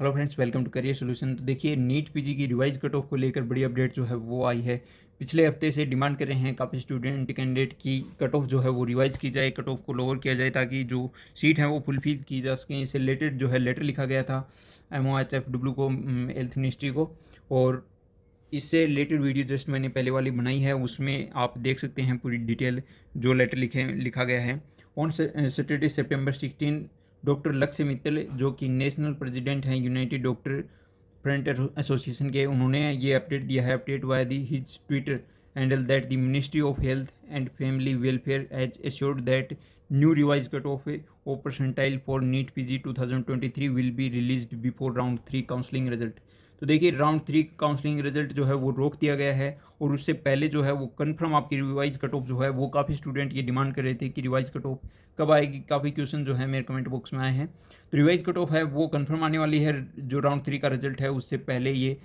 hello friends welcome to career solution तो देखिए NEET PG की रिवाइज कट ऑफ को लेकर बड़ी अपडेट जो है वो आई है पिछले हफ्ते से डिमांड कर रहे हैं काफ़ी स्टूडेंट कैंडिडेट की कट ऑफ जो है वो रिवाइज की जाए कट ऑफ को लोअर किया जाए ताकि जो सीट है वो फुलफिल की जा सकें इससे रिलेटेड जो है लेटर लिखा गया था M O H F W को हेल्थ मिनिस्ट्री को और इससे रिलेटेड वीडियो जस्ट मैंने पहले वाली बनाई है उसमें आप देख सकते हैं पूरी डिटेल जो लेटर लिखे लिखा गया है on Saturday September sixteen doctor Lakshya Mittal जो कि नेशनल प्रेसिडेंट हैं यूनाइटेड डॉक्टर फ्रंट एसोसिएशन के उन्होंने ये अपडेट दिया है update via the his Twitter handle that the ministry of health and family welfare has assured that new new revised cutoff of percentile two thousand twenty three will be release before round three counselling result तो देखिए round three का counselling result जो है वो रोक दिया गया है और उससे पहले जो है वो कन्फर्म आपकी रिवाइज कट ऑफ जो है वो काफ़ी स्टूडेंट ये डिमांड कर रहे थे कि रिवाइज कट ऑफ कब आएगी काफ़ी क्वेश्चन जो है मेरे कमेंट बॉक्स में आए हैं तो रिवाइज कट ऑफ है वो कन्फर्म आने वाली है जो राउंड थ्री का रिजल्ट है उससे पहले ये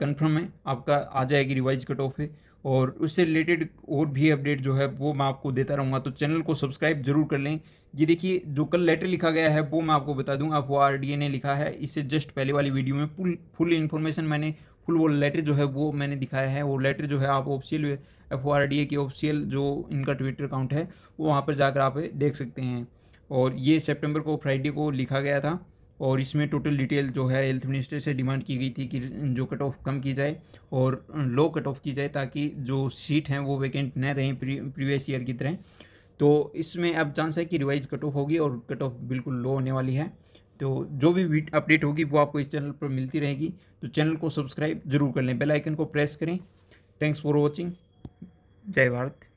कन्फर्म है आपका आ जाएगी रिवाइज कट ऑफ है और उससे रिलेटेड और भी अपडेट जो है वो मैं आपको देता रहूँगा तो चैनल को सब्सक्राइब जरूर कर लें ये देखिए जो कल लेटर लिखा गया है वो मैं आपको बता दूँ आप वो आर ने लिखा है इससे जस्ट पहले वाली वीडियो में फुल फुल इन्फॉर्मेशन मैंने फुल वो लेटर जो है वो मैंने दिखाया है वो लेटर जो है आप official F O R D A की ऑफिशियल जो इनका ट्विटर अकाउंट है वो वहाँ पर जाकर आप देख सकते हैं और ये सेप्टेम्बर को फ्राइडे को लिखा गया था और इसमें टोटल डिटेल जो है हेल्थ मिनिस्टर से डिमांड की गई थी कि जो कट ऑफ कम की जाए और लो कट ऑफ की जाए ताकि जो सीट हैं वो वैकेंट न रहें प्रीवियस ईयर की तरह तो इसमें अब चांस है कि रिवाइज कट ऑफ होगी और कट ऑफ बिल्कुल लो होने वाली है तो जो भी अपडेट होगी वो आपको इस चैनल पर मिलती रहेगी तो चैनल को सब्सक्राइब जरूर कर लें बेल आइकन को प्रेस करें थैंक्स फॉर वॉचिंग जय भारत